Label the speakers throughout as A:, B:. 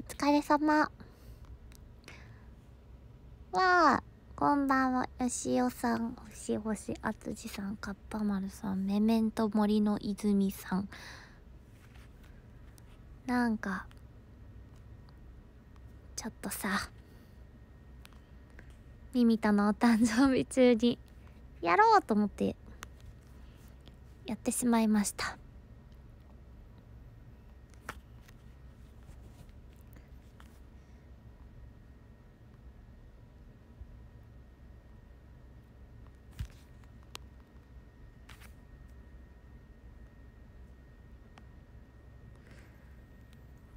A: お疲れ様。わあ、こんばんは。よしおさん、星星あつじさん、かっぱ丸さん、めめンと森の泉さん。なんか、ちょっとさ、ミミタのお誕生日中に、やろうと思って、やってしまいました。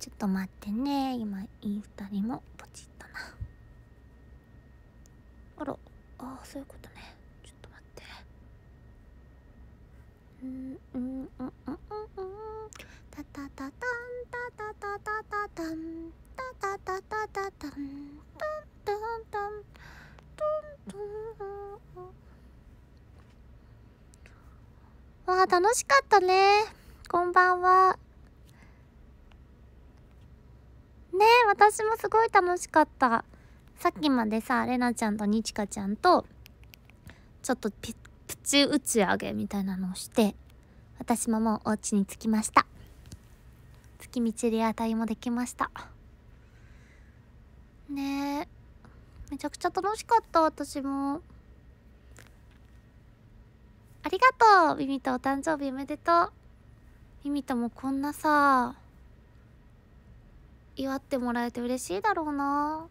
A: ちょっと待ってね今インスタにもポチッとなあらああそういうことねちょっと待ってうんうんうんうんうんうんたたたタん。たたたたたん、ンたタたタたん、たんたんたん、ンんンん。わあ楽しかったねこんばんは私もすごい楽しかったさっきまでされなちゃんとにちかちゃんとちょっとプチ打ち上げみたいなのをして私ももうお家に着きました月道リアタイもできましたねえめちゃくちゃ楽しかった私もありがとうミミトお誕生日おめでとうミミトもこんなさ祝ってもらえて嬉しいだろうな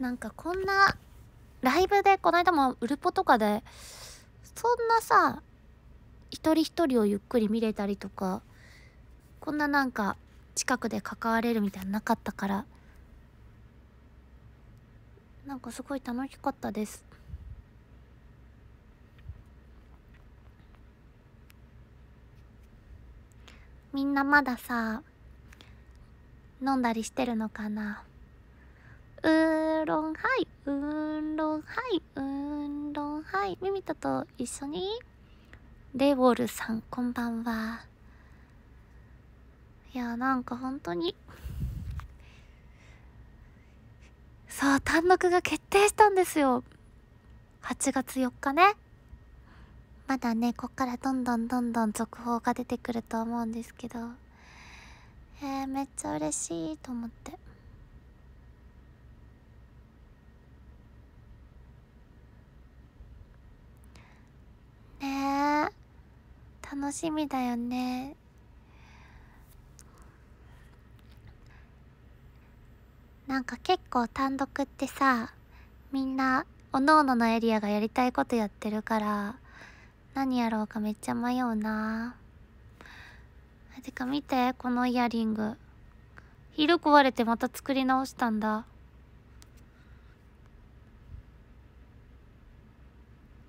A: なんかこんなライブでこの間もウルポとかでそんなさ一人一人をゆっくり見れたりとかこんななんか近くで関われるみたいななかったからなんかすごい楽しかったですみんなまださ飲んだりしてるのかなうーろんはいうーろんはいうーろんはいミミトと一緒にレウォルさんこんばんはいやなんか本当にそう単独が決定したんですよ8月4日ねまだね、こっからどんどんどんどん続報が出てくると思うんですけど、えー、めっちゃ嬉しいと思って。ねえ、楽しみだよね。なんか結構単独ってさみんなおのおののエリアがやりたいことやってるから何やろうかめっちゃ迷うなてか見てこのイヤリング昼壊れてまた作り直したんだ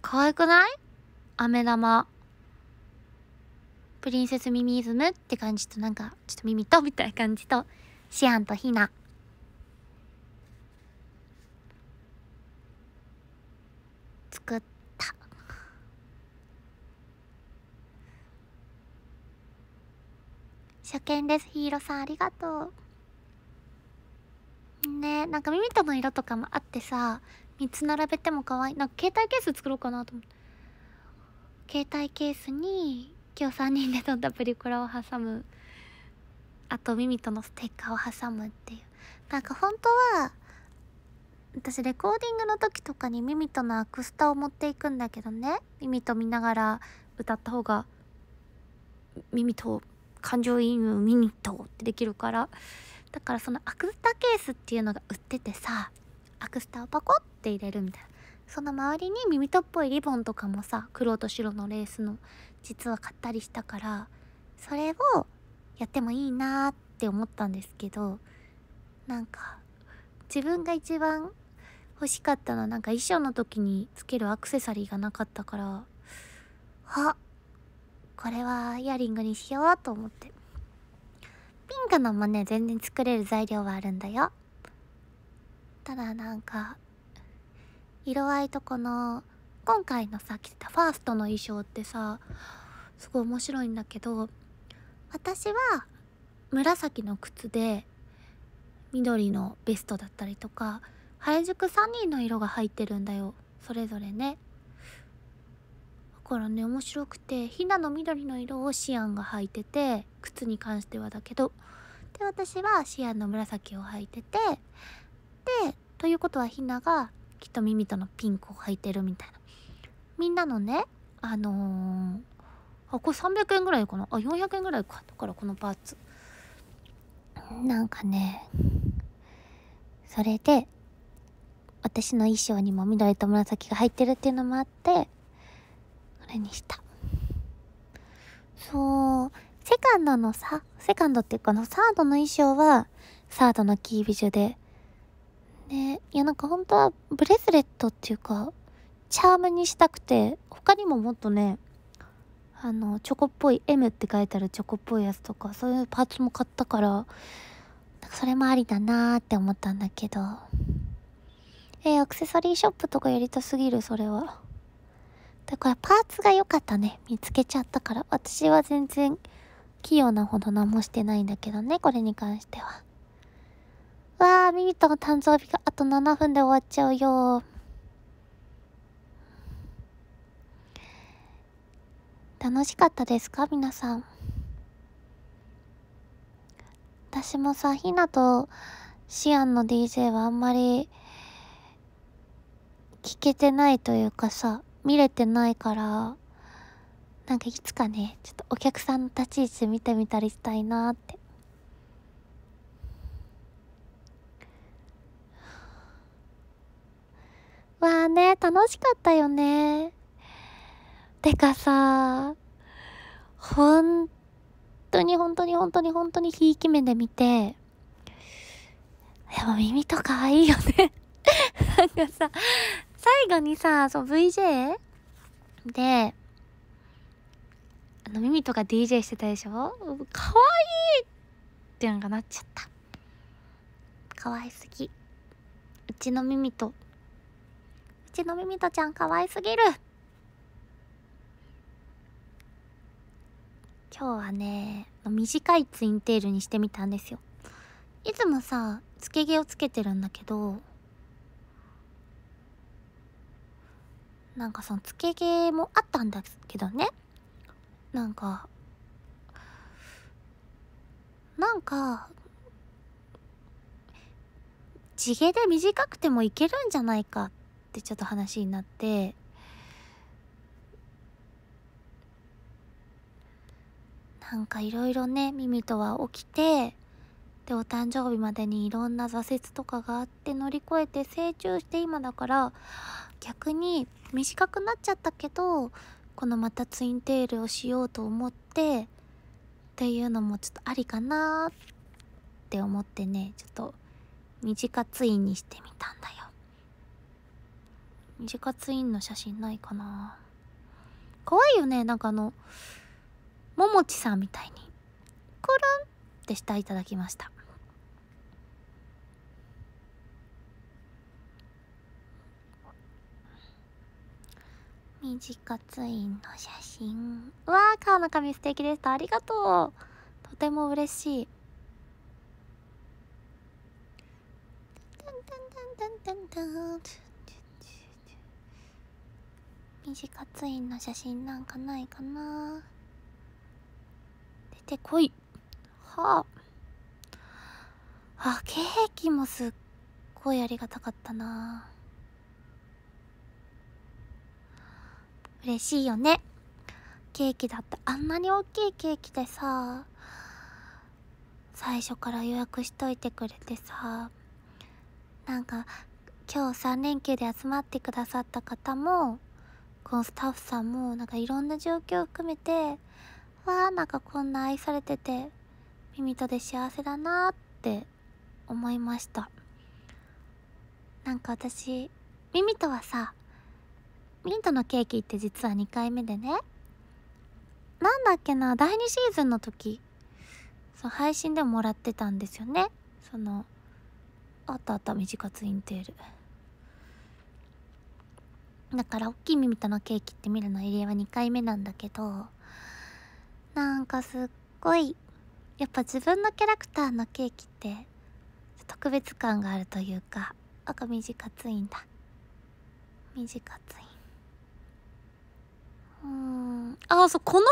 A: 可愛くない飴玉プリンセスミミズムって感じとなんかちょっと耳とみたいな感じとシアンとヒナ初見ですヒーローさんありがとうねなんか耳との色とかもあってさ3つ並べても可愛いなんか携帯ケース作ろうかなと思って携帯ケースに今日3人で撮ったプリクラを挟むあと耳とのステッカーを挟むっていうなんか本当は私レコーディングの時とかに耳とのアクスタを持っていくんだけどね耳と見ながら歌った方が耳と感情移入見に行ったってできるからだからそのアクスタケースっていうのが売っててさアクスタをパコって入れるみたいなその周りに耳とっぽいリボンとかもさ黒と白のレースの実は買ったりしたからそれをやってもいいなって思ったんですけどなんか自分が一番欲しかったのはなんか衣装の時につけるアクセサリーがなかったからあっこれはイヤリングにしようと思ってピンクのもね全然作れる材料はあるんだよただなんか色合いとこの今回のさ着てたファーストの衣装ってさすごい面白いんだけど私は紫の靴で緑のベストだったりとか原宿3人の色が入ってるんだよそれぞれねからね面白くてひなの緑の色をシアンが履いてて靴に関してはだけどで私はシアンの紫を履いててでということはひながきっと耳とのピンクを履いてるみたいなみんなのねあのー、あこれ300円ぐらいかなあ400円ぐらいかだからこのパーツなんかねそれで私の衣装にも緑と紫が入ってるっていうのもあってれにしたそうセカンドのさセカンドっていうかのサードの衣装はサードのキービジュでねいやなんか本当はブレスレットっていうかチャームにしたくて他にももっとねあのチョコっぽい M って書いてあるチョコっぽいやつとかそういうパーツも買ったからそれもありだなーって思ったんだけどえー、アクセサリーショップとかやりたすぎるそれは。だからパーツが良かったね。見つけちゃったから。私は全然器用なほど何もしてないんだけどね、これに関しては。わあ、ミミトの誕生日があと7分で終わっちゃうよ。楽しかったですか皆さん。私もさ、ひなとシアンの DJ はあんまり聞けてないというかさ、見れてないからなんかいつかねちょっとお客さんの立ち位置見てみたりしたいなってわあね楽しかったよねてかさ本当に本当に本当に本当にひいき目で見てでも耳とかわいいよね なんかさ最後にさ、そう VJ? で、あの、耳とか DJ してたでしょかわいいってなんかなっちゃった。かわいすぎ。うちの耳と、うちの耳とちゃんかわいすぎる今日はね、短いツインテールにしてみたんですよ。いつもさ、つけ毛をつけてるんだけど、なんかそのつけ毛もあったんだけどねなんかなんか地毛で短くてもいけるんじゃないかってちょっと話になってなんかいろいろね耳とは起きてでお誕生日までにいろんな挫折とかがあって乗り越えて成長して今だから逆に短くなっちゃったけどこのまたツインテールをしようと思ってっていうのもちょっとありかなって思ってねちょっと短ツインにしてみたんだよ短ツインの写真ないかな怖いよねなんかあのももちさんみたいにコロンって下いただきました短ツインの写真うわー顔の髪素敵でしたありがとうとても嬉しい短ツインの写真なんかないかな出てこいかあーキもすっごいありがたかったな嬉しいよねケーキだってあんなに大きいケーキでさ最初から予約しといてくれてさなんか今日3連休で集まってくださった方もこのスタッフさんもなんかいろんな状況を含めてわあなんかこんな愛されててミミトで幸せだなって思いましたなんか私ミミトはさミントのケーキって実は2回目でねなんだっけな第2シーズンの時そう配信でもらってたんですよねそのあったあった短ツインテールだから大きいミミとのケーキって見るの入江は2回目なんだけどなんかすっごいやっぱ自分のキャラクターのケーキって特別感があるというか赤短いんだ短いうーんあそうこの花のヘ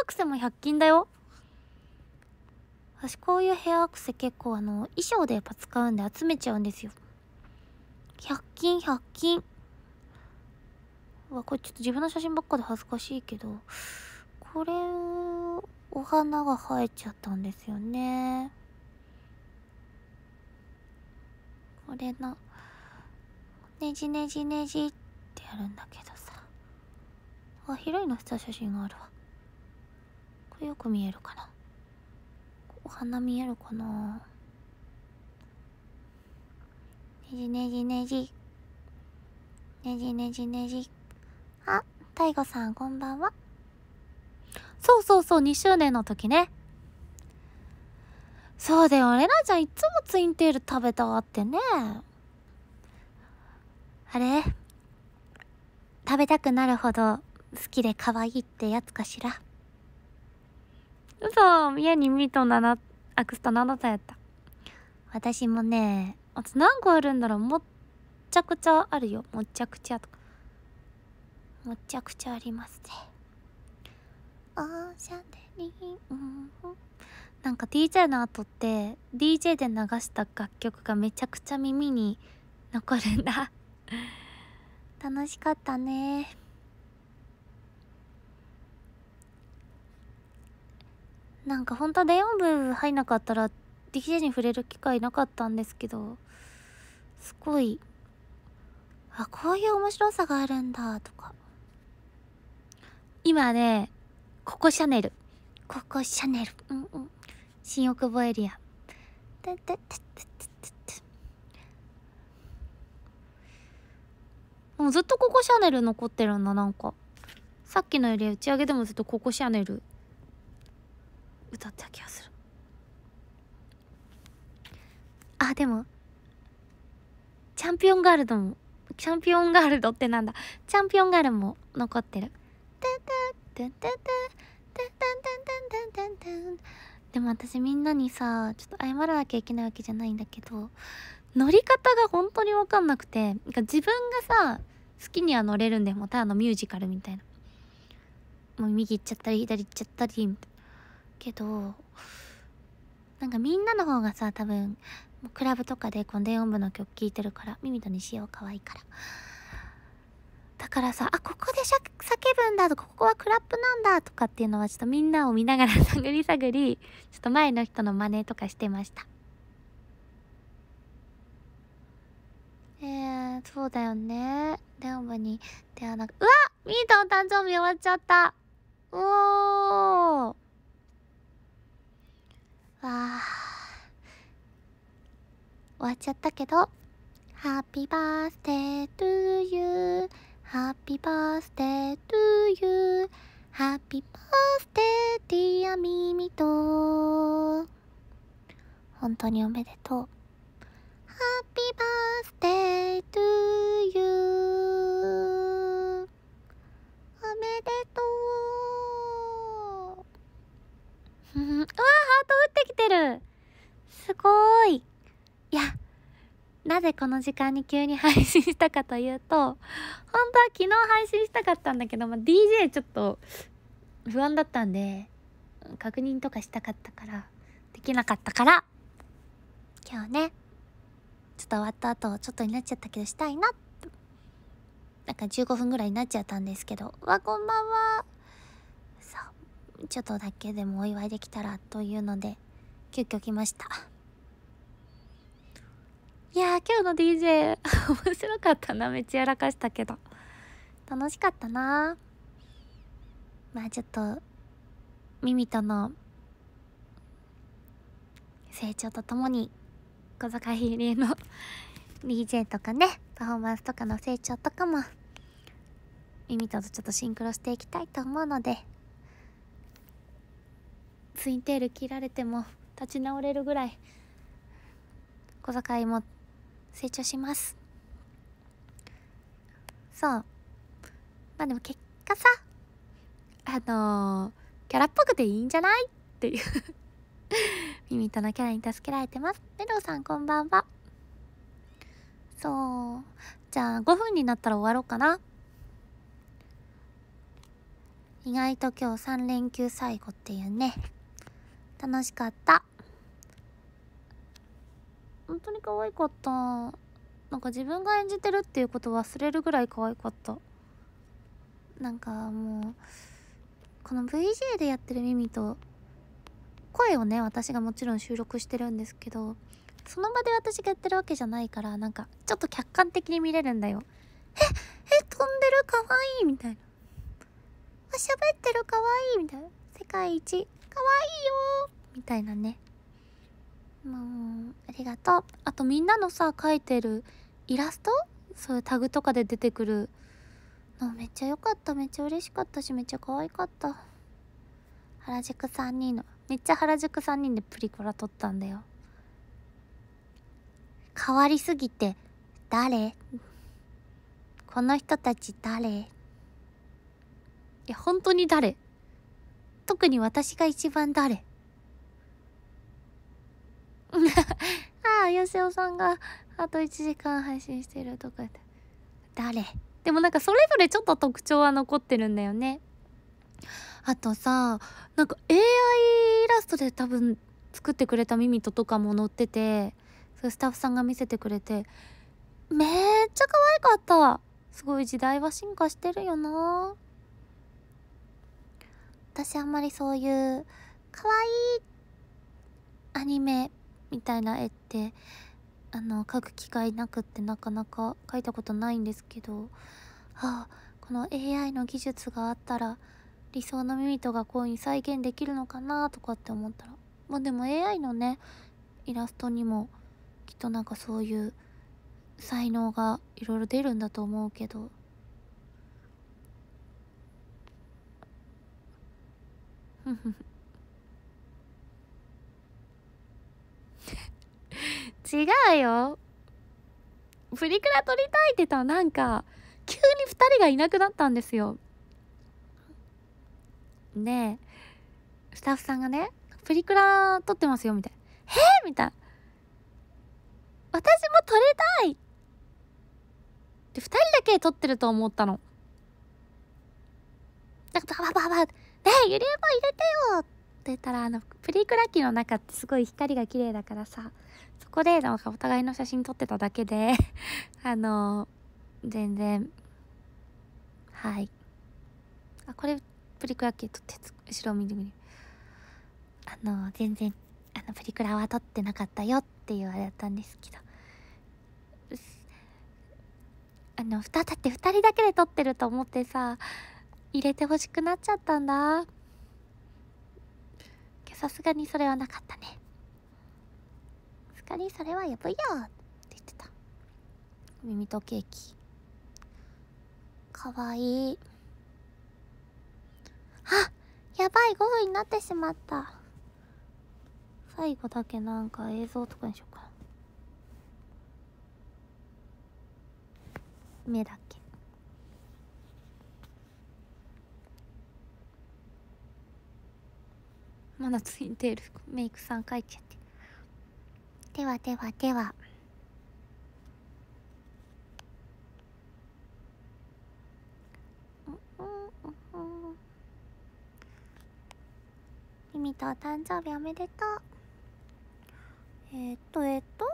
A: アアクセも100均だよ私こういうヘアアクセ結構あの衣装でやっぱ使うんで集めちゃうんですよ100均100均うわこれちょっと自分の写真ばっかで恥ずかしいけどこれお花が生えちゃったんですよねこれのねじねじねじってやるんだけどさあ広いのした写真があるわこれよく見えるかなお花見えるかなねじねじねじねじねじねじあ大悟さんこんばんはそうそうそう、2周年の時ね。そうだよ、レナちゃんいつもツインテール食べたわってね。あれ食べたくなるほど好きで可愛いってやつかしら。そ家にミート7、アクスト7歳やった。私もね、あと何個あるんだろうもっちゃくちゃあるよ。もっちゃくちゃとか。もっちゃくちゃありますね。おしゃべり、うん、なんか DJ の後って DJ で流した楽曲がめちゃくちゃ耳に残るんだ楽しかったねなんか本当と電音部入んなかったら DJ に触れる機会なかったんですけどすごいあこういう面白さがあるんだとか今ねここシャネルここシャネルうんうん新大久保エリアててててもうずっとここシャネル残ってるんだなんかさっきのより打ち上げでもずっとここシャネル歌った気がするあでもチャンピオンガールドもチャンピオンガールドってなんだチャンピオンガールも残ってる「でも私みんなにさちょっと謝らなきゃいけないわけじゃないんだけど乗り方が本当に分かんなくて自分がさ好きには乗れるんでもただのミュージカルみたいなもう右行っちゃったり左行っちゃったりみたいなけどなんかみんなの方がさ多分クラブとかでこの電音部の曲聴いてるから耳とにしよう可愛いから。だからさ、あ、ここで叫ぶんだとか、ここはクラップなんだとかっていうのはちょっとみんなを見ながら探り探り、ちょっと前の人の真似とかしてました。えー、そうだよね。電話に、ではなく、うわミートの誕生日終わっちゃったおーわあ終わっちゃったけど、ハッピーバースデートゥーユー Happy birthday to you Happy birthday dear ミミと本当におめでとう Happy birthday to you おめでとううわハート降ってきてるすごいいやなぜこの時間に急に配信したかというと、本当は昨日配信したかったんだけど、まあ、DJ ちょっと不安だったんで、確認とかしたかったから、できなかったから、今日ね、ちょっと終わった後、ちょっとになっちゃったけど、したいな、なんか15分ぐらいになっちゃったんですけど、わ、こんばんは。そう。ちょっとだけでもお祝いできたらというので、急遽来ました。いや今日の DJ 面白かったなめっちゃやらかしたけど楽しかったなまあちょっとミミとの成長とともに小坂ひりの DJ とかねパフォーマンスとかの成長とかもミミととちょっとシンクロしていきたいと思うのでツインテール切られても立ち直れるぐらい小坂井も成長しますそうまあでも結果さあのー、キャラっぽくていいんじゃないっていう 耳とのキャラに助けられてますメロさんこんばんはそうじゃあ5分になったら終わろうかな意外と今日3連休最後っていうね楽しかった本当に可愛かったなんか自分が演じてるっていうこと忘れるぐらい可愛かったなんかもうこの VJ でやってる耳と声をね私がもちろん収録してるんですけどその場で私がやってるわけじゃないからなんかちょっと客観的に見れるんだよええ飛んでるかわいいみたいなあ喋ってるかわいいみたいな世界一かわいいよみたいなねうありがとうあとみんなのさ描いてるイラストそういうタグとかで出てくるのめっちゃ良かっためっちゃ嬉しかったしめっちゃ可愛かった原宿3人のめっちゃ原宿3人でプリクラ撮ったんだよ変わりすぎて誰この人たち誰いや本当に誰特に私が一番誰 ああ、よしおさんが、あと1時間配信してるとかって。誰でもなんかそれぞれちょっと特徴は残ってるんだよね。あとさ、なんか AI イラストで多分作ってくれたミミトとかも載ってて、そスタッフさんが見せてくれて、めっちゃ可愛かったすごい時代は進化してるよな私あんまりそういう可愛いアニメみたいな絵ってあの描く機会なくってなかなか描いたことないんですけど、はあ、この AI の技術があったら理想の耳とがこうに再現できるのかなとかって思ったらまあでも AI のねイラストにもきっとなんかそういう才能がいろいろ出るんだと思うけど。ふふふ。違うよプリクラ撮りたいって言ったらなんか急に2人がいなくなったんですよでスタッフさんがね「プリクラ撮ってますよ」みたいな「えみたいな「私も撮りたい!」って2人だけ撮ってると思ったのんかばバババねえゆりえも入れてよ!」ってたらあのプリクラ機の中ってすごい光が綺麗だからさそこでなんかお互いの写真撮ってただけで あの全然はいあこれプリクラ機撮って後ろを見てみるあの全然あのプリクラは撮ってなかったよって言われたんですけどあのだって2人だけで撮ってると思ってさ入れてほしくなっちゃったんだ。さすがにそれはなかったねさすがにそれはやばいよって言ってた耳とケーキかわいいあやばい5分になってしまった最後だけなんか映像とかにしようかな目だけまだついてるメイクさん書いちゃってではではではミミと誕生日おめでとうえー、っとえー、っと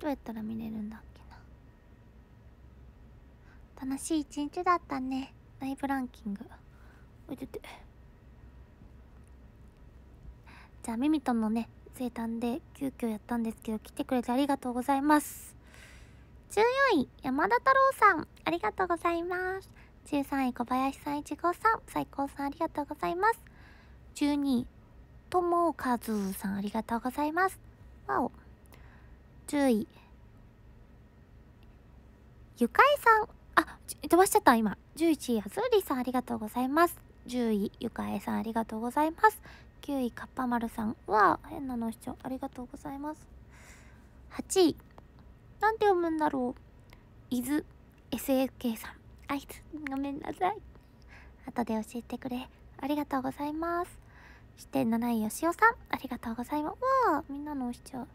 A: どうやったら見れるんだっけ楽しい一日だったねライブランキングおいててじゃあミミトンのね生誕で急遽やったんですけど来てくれてありがとうございます14位山田太郎さんありがとうございます13位小林さんいちごさん最高さんありがとうございます12位ともかずさんありがとうございますわお10位ゆかいさんあ、飛ばしちゃった、今。11位、あずりさん、ありがとうございます。10位、ゆかえさん、ありがとうございます。9位、かっぱまるさんは、変なの視聴、ありがとうございます。8位、なんて読むんだろう。伊豆 s f k さん。あいつ、ごめんなさい。後で教えてくれ。ありがとうございます。そして7位、よしおさん。ありがとうございます。わあ、みんなの視聴。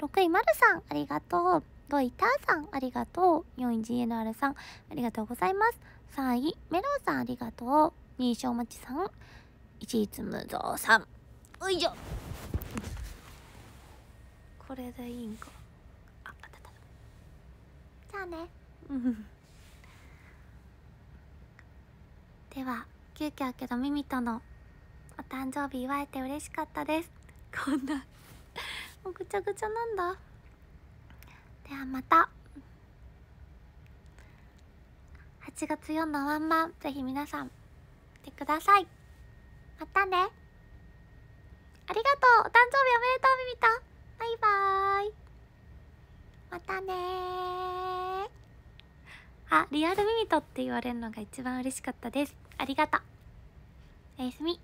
A: 6位、まるさん。ありがとう。ドイターさん、ありがとう。4位 GNR さん、ありがとうございます。3位、メロンさん、ありがとう。2位、しちさん。1位、つむぞうさん。おいしょこれでいいんか。あ、あったじゃあね。では、急遽けどミミとのお誕生日祝えて嬉しかったです。こんな、もうぐちゃぐちゃなんだ。ではまた8月4のワンマンぜひ皆さん来てくださいまたねありがとうお誕生日おめでとうみみとバイバーイまたねあリアルみみとって言われるのが一番嬉しかったですありがとうおやすみ